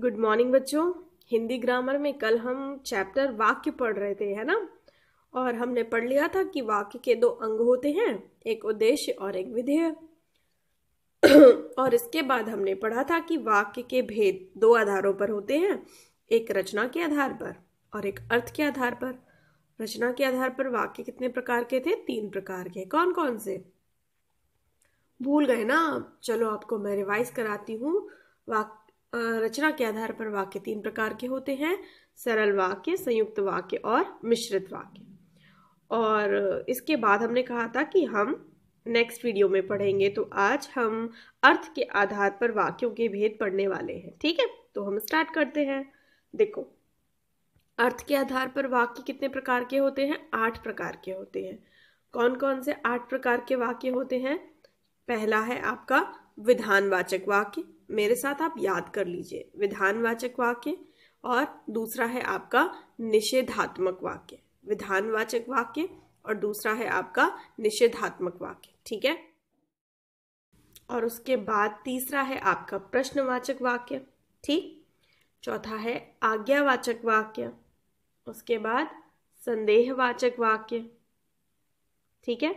Good morning बच्चों Hindi grammar में कल हम चैप्टर वाक्य पढ़ रहे थे है ना और हमने पढ़ लिया था कि वाक्य के दो अंग होते हैं एक उद्देश्य और एक विधेय और इसके बाद हमने पढ़ा था कि वाक्य के भेद दो आधारों पर होते हैं एक रचना के आधार पर और एक अर्थ के आधार पर रचना के आधार पर वाक्य कितने प्रकार के थे तीन प्रकार के कौन कौन से भूल गए ना आप चलो आपको मैं रिवाइज कराती हूँ वाक्य रचना के आधार पर वाक्य तीन प्रकार के होते हैं सरल वाक्य संयुक्त वाक्य और मिश्रित वाक्य और इसके बाद हमने कहा था कि हम नेक्स्ट वीडियो में पढ़ेंगे तो आज हम अर्थ के आधार पर वाक्यों के भेद पढ़ने वाले हैं ठीक है तो हम स्टार्ट करते हैं देखो अर्थ के आधार पर वाक्य कितने प्रकार के होते हैं आठ प्रकार के होते हैं कौन कौन से आठ प्रकार के वाक्य होते हैं पहला है आपका विधानवाचक वाक्य मेरे साथ आप याद कर लीजिए विधानवाचक वाक्य और दूसरा है आपका निषेधात्मक वाक्य विधानवाचक वाक्य और दूसरा है आपका निषेधात्मक वाक्य ठीक है और उसके बाद तीसरा है आपका प्रश्नवाचक वाक्य ठीक चौथा है आज्ञावाचक वाक्य उसके बाद संदेहवाचक वाक्य ठीक है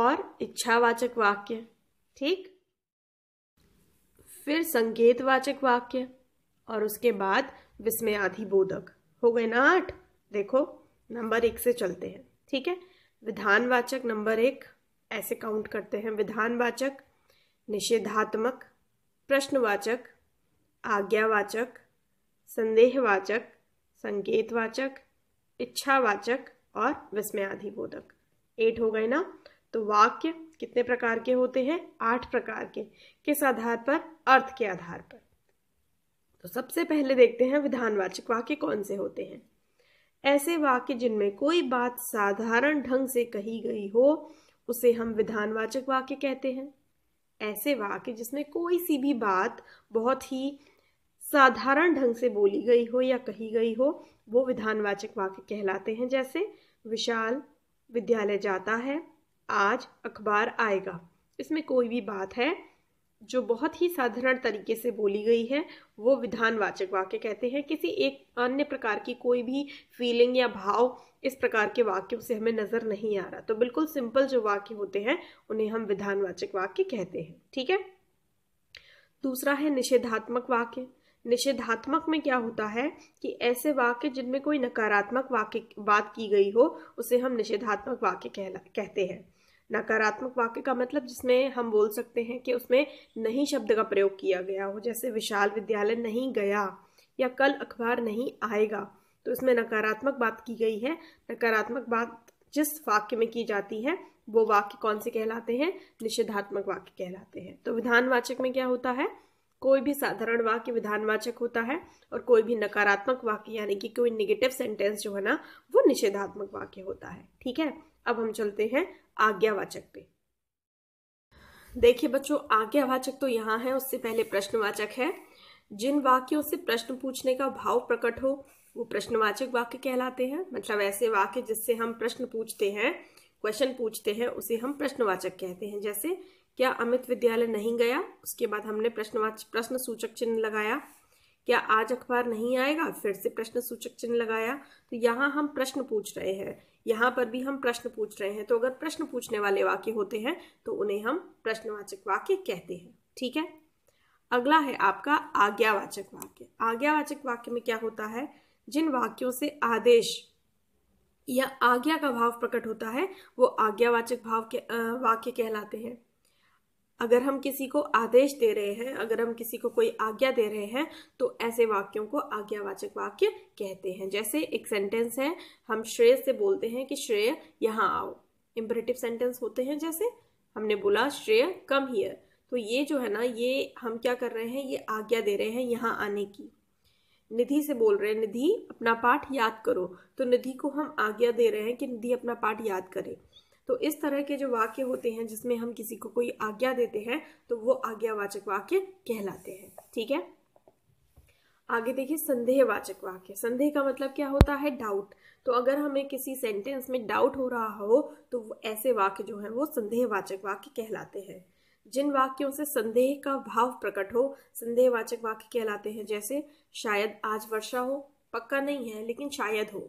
और इच्छावाचक वाक्य ठीक फिर संकेतवाचक वाक्य और उसके बाद विस्मयाधि बोधक हो गए ना आठ देखो नंबर एक से चलते हैं ठीक है विधानवाचक नंबर एक ऐसे काउंट करते हैं विधानवाचक निषेधात्मक प्रश्नवाचक आज्ञावाचक संदेहवाचक संकेतवाचक इच्छावाचक और विस्मयाधिबोधक एट हो गए ना तो वाक्य कितने प्रकार के होते हैं आठ प्रकार के किस आधार पर अर्थ के आधार पर तो सबसे पहले देखते हैं विधानवाचक वाक्य कौन से होते हैं ऐसे वाक्य जिनमें कोई बात साधारण ढंग से कही गई हो उसे हम विधानवाचक वाक्य कहते हैं ऐसे वाक्य जिसमें कोई सी भी बात बहुत ही साधारण ढंग से बोली गई हो या कही गई हो वो विधानवाचक वाक्य कहलाते हैं जैसे विशाल विद्यालय जाता है आज अखबार आएगा इसमें कोई भी बात है जो बहुत ही साधारण तरीके से बोली गई है वो विधानवाचक वाक्य कहते हैं किसी एक अन्य प्रकार की कोई भी फीलिंग या भाव इस प्रकार के वाक्यों से हमें नज़र नहीं आ रहा तो बिल्कुल सिंपल जो वाक्य होते हैं उन्हें हम विधानवाचक वाक्य कहते हैं ठीक है दूसरा है निषेधात्मक वाक्य निषेधात्मक में क्या होता है कि ऐसे वाक्य जिनमें कोई नकारात्मक वाक्य बात की गई हो उसे हम निषेधात्मक वाक्य कहला कहते हैं नकारात्मक वाक्य का मतलब जिसमें हम बोल सकते हैं कि उसमें नहीं शब्द का प्रयोग किया गया हो जैसे विशाल विद्यालय नहीं गया या कल अखबार नहीं आएगा तो इसमें नकारात्मक बात की गई है नकारात्मक बात जिस वाक्य में की जाती है वो वाक्य कौन से कहलाते हैं निषेधात्मक वाक्य कहलाते हैं तो विधानवाचक में क्या होता है कोई भी साधारण वाक्य विधानवाचक होता है और कोई भी नकारात्मक वाक्य यानी कि कोई निगेटिव सेंटेंस जो है ना वो निषेधात्मक वाक्य होता है ठीक है अब हम चलते हैं आज्ञावाचक पे देखिए बच्चों आज्ञावाचक तो यहाँ है उससे पहले प्रश्नवाचक है जिन वाक्यों से प्रश्न पूछने का भाव प्रकट हो वो प्रश्नवाचक वाक्य कहलाते हैं मतलब ऐसे वाक्य जिससे हम प्रश्न पूछते हैं क्वेश्चन पूछते हैं उसे हम प्रश्नवाचक कहते हैं जैसे क्या अमित विद्यालय नहीं गया उसके बाद हमने प्रश्नवाच प्रश्न सूचक चिन्ह लगाया क्या आज अखबार नहीं आएगा फिर से प्रश्न सूचक चिन्ह लगाया तो यहाँ हम प्रश्न पूछ रहे हैं यहाँ पर भी हम प्रश्न पूछ रहे हैं तो अगर प्रश्न पूछने वाले वाक्य होते हैं तो उन्हें हम प्रश्नवाचक वाक्य कहते हैं ठीक है अगला है आपका आज्ञावाचक वाक्य आज्ञावाचक वाक्य में क्या होता है जिन वाक्यों से आदेश या आज्ञा का भाव प्रकट होता है वो आज्ञावाचक भाव के वाक्य कहलाते हैं अगर हम किसी को आदेश दे रहे हैं अगर हम किसी को कोई आज्ञा दे रहे हैं तो ऐसे वाक्यों को आज्ञावाचक वाक्य कहते हैं जैसे एक सेंटेंस है हम श्रेय से बोलते हैं कि श्रेय यहाँ आओ इम्परेटिव सेंटेंस होते हैं जैसे हमने बोला श्रेय कम हियर तो ये जो है ना ये हम क्या कर रहे हैं ये आज्ञा दे रहे हैं यहाँ आने की निधि से बोल रहे हैं निधि अपना पाठ याद करो तो निधि को हम आज्ञा दे रहे हैं कि निधि अपना पाठ याद करे तो इस तरह के जो वाक्य होते हैं जिसमें हम किसी को कोई आज्ञा देते हैं तो वो आज्ञावाचक वाक्य कहलाते हैं ठीक है आगे देखिए संदेहवाचक वाक्य संदेह का मतलब क्या होता है डाउट तो अगर हमें किसी सेंटेंस में डाउट हो रहा हो तो ऐसे वाक्य जो हैं वो संदेहवाचक वाक्य कहलाते हैं जिन वाक्यों से संदेह का भाव प्रकट हो संदेहवाचक वाक्य कहलाते हैं जैसे शायद आज वर्षा हो पक्का नहीं है लेकिन शायद हो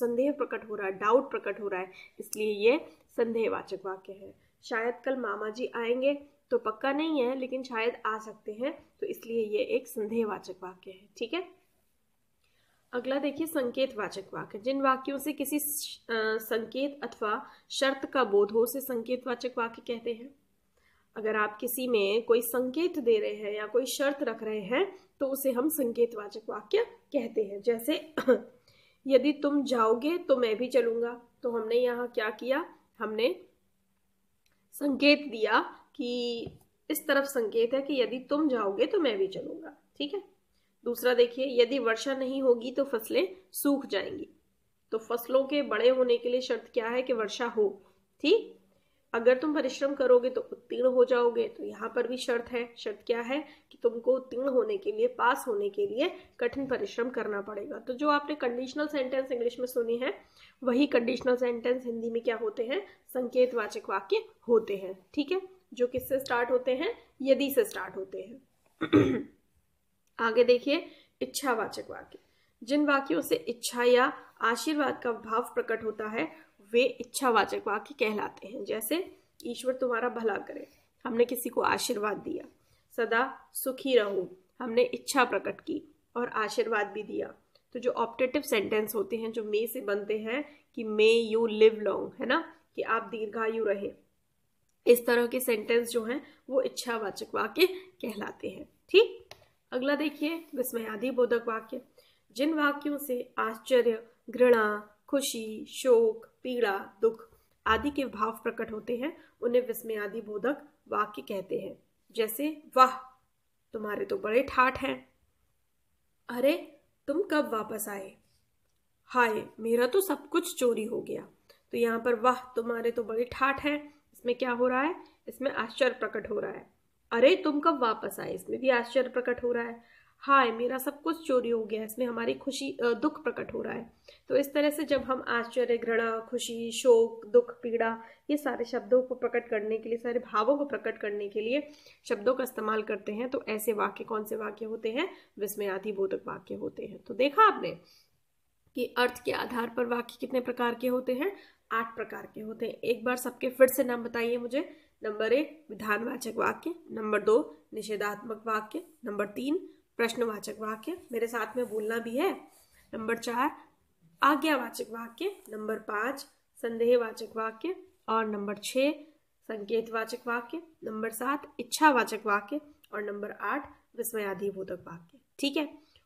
संदेह प्रकट हो रहा है डाउट प्रकट हो रहा है इसलिए ये संदेहवाचक वाक्य है शायद कल मामा जी आएंगे तो पक्का नहीं है लेकिन शायद आ सकते हैं तो इसलिए ये एक संदेहवाचक वाक्य है ठीक है अगला देखिए संकेतवाचक वाक्य जिन वाक्यों से किसी संकेत अथवा शर्त का बोध हो उसे संकेतवाचक वाक्य कहते हैं अगर आप किसी में कोई संकेत दे रहे हैं या कोई शर्त रख रहे हैं तो उसे हम संकेतवाचक वाक्य कहते हैं जैसे यदि तुम जाओगे तो मैं भी चलूंगा तो हमने यहाँ क्या किया हमने संकेत दिया कि इस तरफ संकेत है कि यदि तुम जाओगे तो मैं भी चलूंगा ठीक है दूसरा देखिए यदि वर्षा नहीं होगी तो फसलें सूख जाएंगी तो फसलों के बड़े होने के लिए शर्त क्या है कि वर्षा हो ठीक अगर तुम परिश्रम करोगे तो उत्तीर्ण हो जाओगे तो यहाँ पर भी शर्त है शर्त क्या है कि तुमको उत्तीर्ण होने के लिए पास होने के लिए कठिन परिश्रम करना पड़ेगा तो जो आपने कंडीशनल सेंटेंस इंग्लिश में सुनी है वही कंडीशनल सेंटेंस हिंदी में क्या होते हैं संकेतवाचक वाक्य होते हैं ठीक है जो किससे स्टार्ट होते हैं यदि से स्टार्ट होते हैं आगे देखिए इच्छावाचक वाक्य जिन वाक्यों से इच्छा या आशीर्वाद का भाव प्रकट होता है वे इच्छावाचक वाक्य कहलाते हैं जैसे ईश्वर तुम्हारा भला करे हमने किसी को आशीर्वाद दिया सदा सुखी रहो हमने इच्छा प्रकट की और आशीर्वाद भी दिया तो जो ऑप्टेटिव सेंटेंस होते हैं जो मे से बनते हैं कि मे यू लिव लॉन्ग है ना कि आप दीर्घायु रहे इस तरह के सेंटेंस जो हैं वो इच्छावाचक वाक्य कहलाते हैं ठीक अगला देखिए विस्मयादि बोधक वाक्य जिन वाक्यों से आश्चर्य घृणा खुशी शोक पीड़ा दुख आदि के भाव प्रकट होते हैं उन्हें विस्मय आदि बोधक वाक्य कहते हैं जैसे वाह तुम्हारे तो बड़े ठाठ हैं अरे तुम कब वापस आए हाय मेरा तो सब कुछ चोरी हो गया तो यहाँ पर वाह तुम्हारे तो बड़े ठाठ हैं इसमें क्या हो रहा है इसमें आश्चर्य प्रकट हो रहा है अरे तुम कब वापस आए इसमें भी आश्चर्य प्रकट हो रहा है हाय मेरा सब कुछ चोरी हो गया इसमें हमारी खुशी दुख प्रकट हो रहा है तो इस तरह से जब हम आश्चर्य घृणा खुशी शोक दुख पीड़ा ये सारे शब्दों को प्रकट करने के लिए सारे भावों को प्रकट करने के लिए शब्दों का इस्तेमाल करते हैं तो ऐसे वाक्य कौन से वाक्य होते हैं आदि बोधक वाक्य होते हैं तो देखा आपने कि अर्थ के आधार पर वाक्य कितने प्रकार के होते हैं आठ प्रकार के होते हैं एक बार सबके फिर से नाम बताइए मुझे नंबर एक विधानवाचक वाक्य नंबर दो निषेधात्मक वाक्य नंबर तीन प्रश्नवाचक वाक्य मेरे साथ में बोलना भी है नंबर चार आज्ञावाचक वाक्य नंबर पाँच संदेहवाचक वाक्य और नंबर छः संकेतवाचक वाक्य नंबर सात इच्छावाचक वाक्य और नंबर आठ विस्मयाधिबोधक वाक्य ठीक है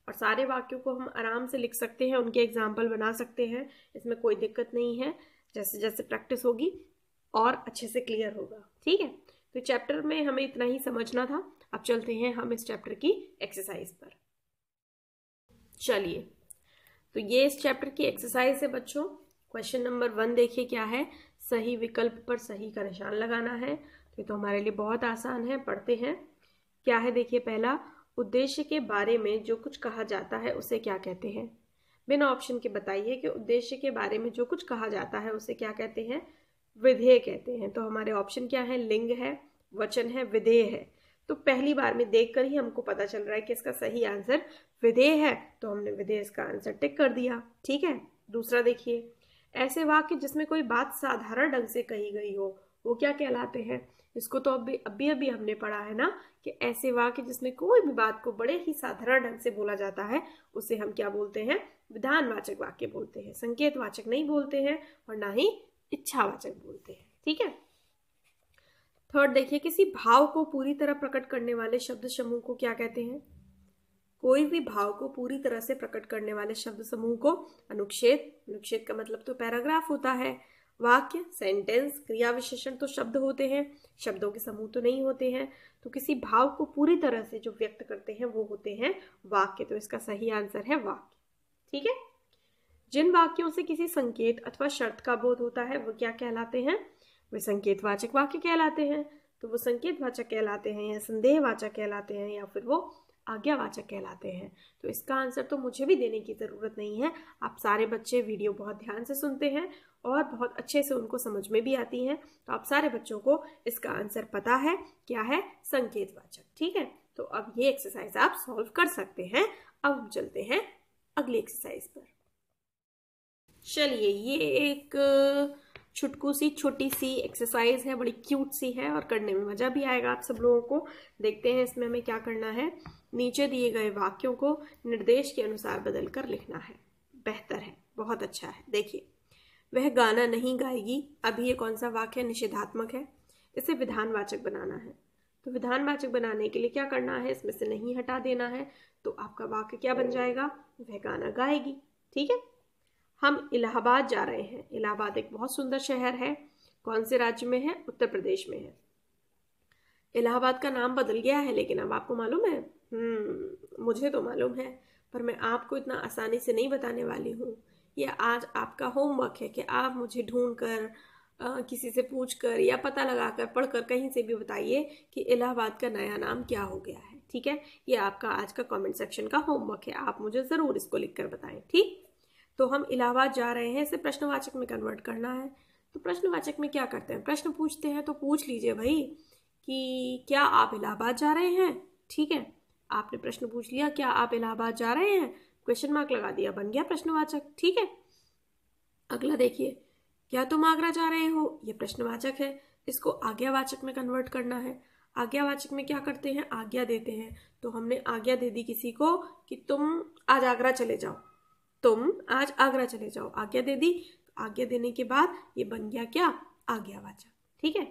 और सारे वाक्यों को हम आराम से लिख सकते हैं उनके एग्जाम्पल बना सकते हैं इसमें कोई दिक्कत नहीं है जैसे जैसे प्रैक्टिस होगी और अच्छे से क्लियर होगा ठीक है तो चैप्टर में हमें इतना ही समझना था अब चलते हैं हम इस चैप्टर की एक्सरसाइज पर चलिए तो ये इस चैप्टर की एक्सरसाइज है बच्चों क्वेश्चन नंबर वन देखिए क्या है सही विकल्प पर सही का निशान लगाना है ये तो हमारे लिए बहुत आसान है पढ़ते हैं क्या है देखिए पहला उद्देश्य के बारे में जो कुछ कहा जाता है उसे क्या कहते हैं बिना ऑप्शन के बताइए कि उद्देश्य के बारे में जो कुछ कहा जाता है उसे क्या कहते हैं विधेय कहते हैं तो हमारे ऑप्शन क्या है लिंग है वचन है विधेय है तो पहली बार में देखकर ही हमको पता चल रहा है कि इसका सही आंसर विधेय है तो हमने विधेय इसका आंसर टिक कर दिया ठीक है दूसरा देखिए ऐसे वाक्य जिसमें कोई बात साधारण ढंग से कही गई हो वो क्या कहलाते हैं इसको तो अभी अभी अभी हमने पढ़ा है ना कि ऐसे वाक्य जिसमें कोई भी बात को बड़े ही साधारण ढंग से बोला जाता है उसे हम क्या बोलते हैं विधानवाचक वाक्य बोलते हैं संकेतवाचक नहीं बोलते हैं और ना ही इच्छावाचक बोलते हैं ठीक है थर्ड तो देखिए किसी भाव को पूरी तरह प्रकट करने वाले शब्द समूह को क्या कहते हैं कोई भी भाव को पूरी तरह से प्रकट करने वाले शब्द समूह को अनुच्छेद अनुच्छेद का मतलब तो पैराग्राफ होता है वाक्य सेंटेंस क्रिया विशेषण तो शब्द होते हैं शब्दों के समूह तो नहीं होते हैं तो किसी भाव को पूरी तरह से जो व्यक्त करते हैं वो होते हैं वाक्य तो इसका सही आंसर है वाक्य ठीक है जिन वाक्यों से किसी संकेत अथवा शर्त का बोध होता है वो क्या कहलाते हैं वे संकेतवाचक वाक्य कहलाते हैं तो वो संकेतवाचक कहलाते हैं या संदेहवाचक कहलाते हैं या फिर वो आज्ञावाचक कहलाते हैं तो इसका आंसर तो मुझे भी देने की ज़रूरत नहीं है आप सारे बच्चे वीडियो बहुत ध्यान से सुनते हैं और बहुत अच्छे से उनको समझ में भी आती हैं तो आप सारे बच्चों को इसका आंसर पता है क्या है संकेतवाचक ठीक है तो अब ये एक्सरसाइज आप सॉल्व कर सकते हैं अब हम चलते हैं अगली एक्सरसाइज पर चलिए ये एक छुटकू सी छोटी सी एक्सरसाइज है बड़ी क्यूट सी है और करने में मज़ा भी आएगा आप सब लोगों को देखते हैं इसमें हमें क्या करना है नीचे दिए गए वाक्यों को निर्देश के अनुसार बदल कर लिखना है बेहतर है बहुत अच्छा है देखिए वह गाना नहीं गाएगी अभी ये कौन सा वाक्य निषेधात्मक है इसे विधानवाचक बनाना है तो विधानवाचक बनाने के लिए क्या करना है इसमें से नहीं हटा देना है तो आपका वाक्य क्या बन जाएगा वह गाना गाएगी ठीक है हम इलाहाबाद जा रहे हैं इलाहाबाद एक बहुत सुंदर शहर है कौन से राज्य में है उत्तर प्रदेश में है इलाहाबाद का नाम बदल गया है लेकिन अब आपको मालूम है हम्म मुझे तो मालूम है पर मैं आपको इतना आसानी से नहीं बताने वाली हूँ यह आज आपका होमवर्क है कि आप मुझे ढूंढ कर आ, किसी से पूछ कर या पता लगा कर पढ़ कर कहीं से भी बताइए कि इलाहाबाद का नया नाम क्या हो गया है ठीक है ये आपका आज का कमेंट सेक्शन का होमवर्क है आप मुझे ज़रूर इसको लिख कर बताएं ठीक तो हम इलाहाबाद जा रहे हैं इसे प्रश्नवाचक में कन्वर्ट करना है तो प्रश्नवाचक में क्या करते हैं प्रश्न पूछते हैं तो पूछ लीजिए भाई कि क्या आप इलाहाबाद जा रहे हैं ठीक है आपने प्रश्न पूछ लिया क्या आप इलाहाबाद जा रहे हैं क्वेश्चन मार्क लगा दिया बन गया प्रश्नवाचक ठीक है अगला देखिए क्या तुम आगरा जा रहे हो ये प्रश्नवाचक है इसको आज्ञावाचक में कन्वर्ट करना है आज्ञावाचक में क्या करते हैं आज्ञा देते हैं तो हमने आज्ञा दे दी किसी को कि तुम आज आगरा चले जाओ तुम आज आगरा चले जाओ आज्ञा दे दी आज्ञा देने के बाद ये बन गया क्या आज्ञा वाचक ठीक है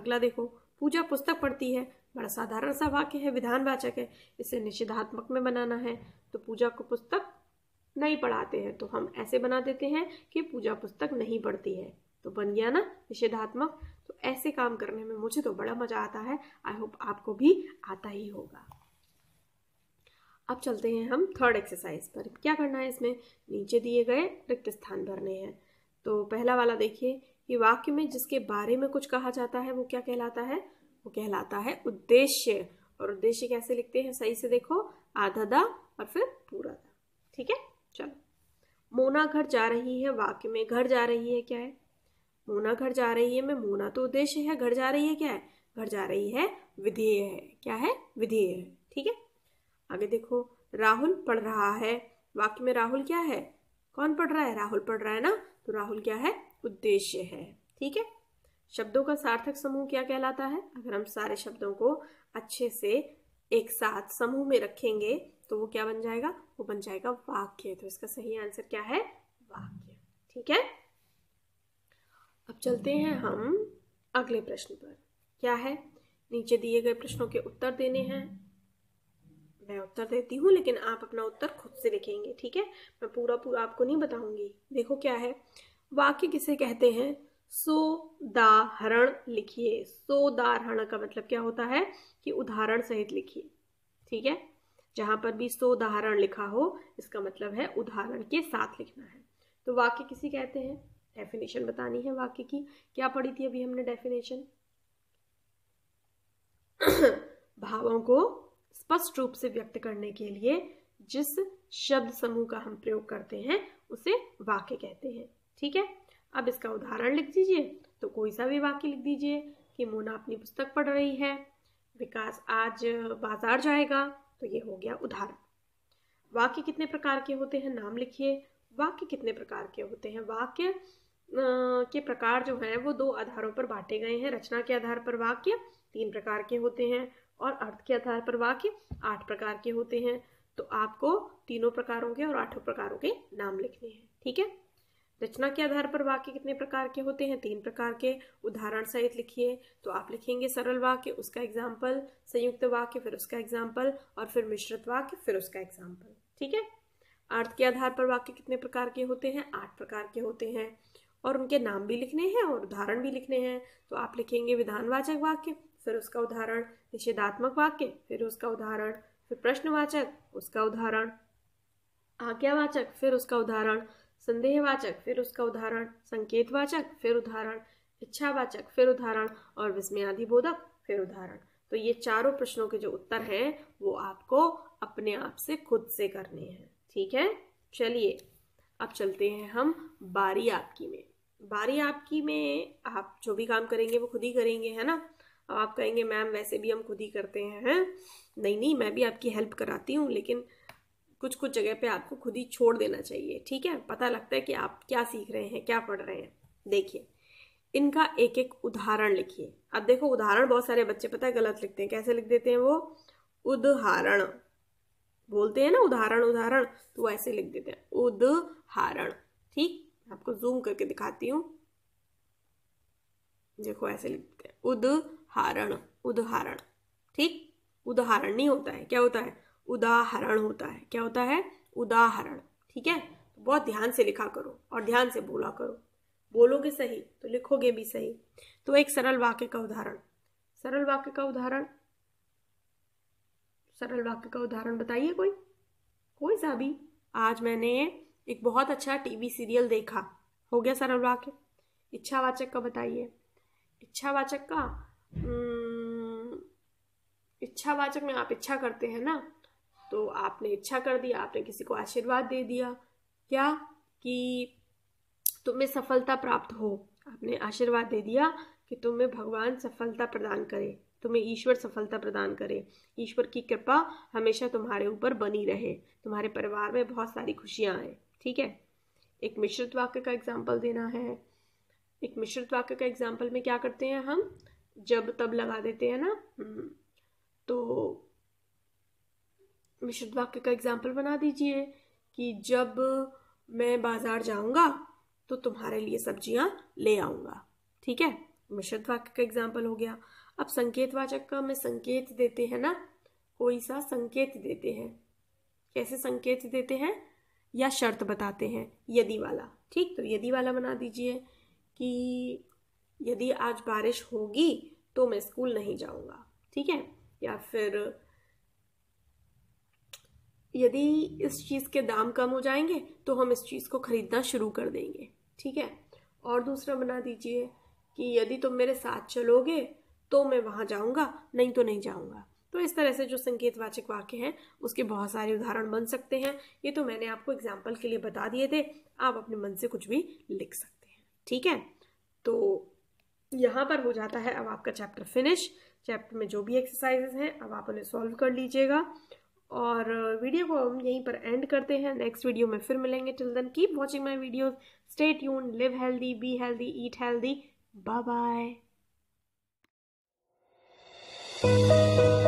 अगला देखो पूजा पुस्तक पढ़ती है बड़ा साधारण सा वाक्य है विधान वाचक है इसे निषेधात्मक में बनाना है तो पूजा को पुस्तक नहीं पढ़ाते हैं तो हम ऐसे बना देते हैं कि पूजा पुस्तक नहीं पढ़ती है तो बन गया ना निषेधात्मक तो ऐसे काम करने में मुझे तो बड़ा मजा आता है आई होप आपको भी आता ही होगा अब चलते हैं हम थर्ड एक्सरसाइज पर क्या करना है इसमें नीचे दिए गए रिक्त स्थान भरने हैं तो पहला वाला देखिए कि वाक्य में जिसके बारे में कुछ कहा जाता है वो क्या कहलाता है वो कहलाता है उद्देश्य और उद्देश्य कैसे लिखते हैं सही से देखो आधा दा और फिर पूरा दा ठीक है चलो मोना घर जा रही है वाक्य में घर जा रही है क्या है मोना घर जा रही है मैं मोना तो उद्देश्य है घर जा रही है क्या है घर जा रही है विधेय है क्या है विधेय है ठीक है आगे देखो राहुल पढ़ रहा है वाक्य में राहुल क्या है कौन पढ़ रहा है राहुल पढ़ रहा है ना तो राहुल क्या है उद्देश्य है ठीक है शब्दों का सार्थक समूह क्या कहलाता है अगर हम सारे शब्दों को अच्छे से एक साथ समूह में रखेंगे तो वो क्या बन जाएगा वो बन जाएगा वाक्य तो इसका सही आंसर क्या है वाक्य ठीक है अब चलते हैं हम अगले प्रश्न पर क्या है नीचे दिए गए प्रश्नों के उत्तर देने हैं मैं उत्तर देती हूँ लेकिन आप अपना उत्तर खुद से लिखेंगे ठीक है मैं पूरा पूरा आपको नहीं बताऊंगी देखो क्या है वाक्य किसे कहते हैं सो दाहरण लिखिए सो दाहरण का मतलब क्या होता है कि उदाहरण सहित लिखिए ठीक है जहां पर भी सो दाहरण लिखा हो इसका मतलब है उदाहरण के साथ लिखना है तो वाक्य किसी कहते हैं डेफिनेशन बतानी है वाक्य की क्या पढ़ी थी अभी हमने डेफिनेशन भावों को स्पष्ट रूप से व्यक्त करने के लिए जिस शब्द समूह का हम प्रयोग करते हैं उसे वाक्य कहते हैं ठीक है अब इसका उदाहरण लिख दीजिए तो कोई सा भी वाक्य लिख दीजिए कि मोना अपनी पुस्तक पढ़ रही है विकास आज बाजार जाएगा तो ये हो गया उदाहरण वाक्य कितने प्रकार के होते हैं नाम लिखिए वाक्य कितने प्रकार के होते हैं वाक्य के प्रकार जो है वो दो आधारों पर बांटे गए हैं रचना के आधार पर वाक्य तीन प्रकार के होते हैं और अर्थ के आधार पर वाक्य आठ प्रकार के होते हैं तो आपको तीनों प्रकारों के और आठों प्रकारों के नाम लिखने हैं ठीक है रचना के आधार पर वाक्य कितने प्रकार के होते हैं तीन प्रकार के उदाहरण सहित लिखिए तो आप लिखेंगे सरल वाक्य उसका एग्जाम्पल संयुक्त वाक्य फिर उसका एग्जाम्पल और फिर मिश्रित वाक्य फिर उसका एग्जाम्पल ठीक है अर्थ के आधार पर वाक्य कितने प्रकार के होते हैं आठ प्रकार के होते हैं और उनके नाम भी लिखने हैं और उदाहरण भी लिखने हैं तो आप लिखेंगे विधानवाचक वाक्य फिर उसका उदाहरण निषेधात्मक वाक्य फिर उसका उदाहरण फिर प्रश्नवाचक उसका उदाहरण आज्ञावाचक फिर उसका उदाहरण संदेहवाचक फिर उसका उदाहरण संकेतवाचक फिर उदाहरण इच्छावाचक फिर उदाहरण और बोधक फिर उदाहरण तो ये चारों प्रश्नों के जो उत्तर हैं वो आपको अपने आप से खुद से करने हैं ठीक है चलिए अब चलते हैं हम बारी आपकी में बारी आपकी में आप जो भी काम करेंगे वो खुद ही करेंगे है ना अब आप कहेंगे मैम वैसे भी हम खुद ही करते हैं है? नहीं नहीं मैं भी आपकी हेल्प कराती हूँ लेकिन कुछ कुछ जगह पे आपको खुद ही छोड़ देना चाहिए ठीक है पता लगता है कि आप क्या सीख रहे हैं क्या पढ़ रहे हैं देखिए इनका एक एक उदाहरण लिखिए अब देखो उदाहरण बहुत सारे बच्चे पता है गलत लिखते हैं कैसे लिख देते हैं वो उदाहरण बोलते हैं ना उदाहरण उदाहरण तो ऐसे लिख देते हैं उदाहरण ठीक आपको जूम करके दिखाती हूँ देखो ऐसे लिखते हैं उदाहरण उदाहरण ठीक उदाहरण नहीं होता है क्या होता है उदाहरण होता है क्या होता है उदाहरण ठीक है तो बहुत ध्यान से लिखा करो और ध्यान से बोला करो बोलोगे सही तो लिखोगे भी सही तो एक सरल वाक्य का उदाहरण सरल वाक्य का उदाहरण सरल वाक्य का उदाहरण बताइए कोई कोई सा भी आज मैंने एक बहुत अच्छा टीवी सीरियल देखा हो गया सरल वाक्य इच्छावाचक का बताइए इच्छावाचक का इच्छावाचक में आप इच्छा करते हैं ना तो आपने इच्छा कर दिया आपने किसी को आशीर्वाद दे दिया क्या कि तुम्हें सफलता प्राप्त हो आपने आशीर्वाद दे दिया कि तुम्हें भगवान सफलता प्रदान करे तुम्हें ईश्वर सफलता प्रदान करे ईश्वर की कृपा हमेशा तुम्हारे ऊपर बनी रहे तुम्हारे परिवार में बहुत सारी खुशियाँ आए ठीक है एक मिश्रित वाक्य का एग्जाम्पल देना है एक मिश्रित वाक्य का एग्जाम्पल में क्या करते हैं हम जब तब लगा देते हैं ना हम्म। तो मिश्रित वाक्य का एग्जाम्पल बना दीजिए कि जब मैं बाजार जाऊंगा तो तुम्हारे लिए सब्जियां ले आऊंगा ठीक है मिश्रित वाक्य का एग्जाम्पल हो गया अब संकेतवाचक का मैं संकेत देते हैं ना कोई सा संकेत देते हैं कैसे संकेत देते हैं या शर्त बताते हैं यदि वाला ठीक तो यदि वाला बना दीजिए कि यदि आज बारिश होगी तो मैं स्कूल नहीं जाऊंगा ठीक है या फिर यदि इस चीज़ के दाम कम हो जाएंगे तो हम इस चीज़ को ख़रीदना शुरू कर देंगे ठीक है और दूसरा बना दीजिए कि यदि तुम मेरे साथ चलोगे तो मैं वहाँ जाऊँगा नहीं तो नहीं जाऊँगा तो इस तरह से जो संकेतवाचक वाक्य हैं उसके बहुत सारे उदाहरण बन सकते हैं ये तो मैंने आपको एग्जाम्पल के लिए बता दिए थे आप अपने मन से कुछ भी लिख सकते हैं ठीक है तो यहाँ पर हो जाता है अब आपका चैप्टर फिनिश चैप्टर में जो भी एक्सरसाइजेज हैं अब आप उन्हें सॉल्व कर लीजिएगा और वीडियो को हम यहीं पर एंड करते हैं नेक्स्ट वीडियो में फिर मिलेंगे till then keep watching my videos stay tune live healthy be healthy eat healthy bye bye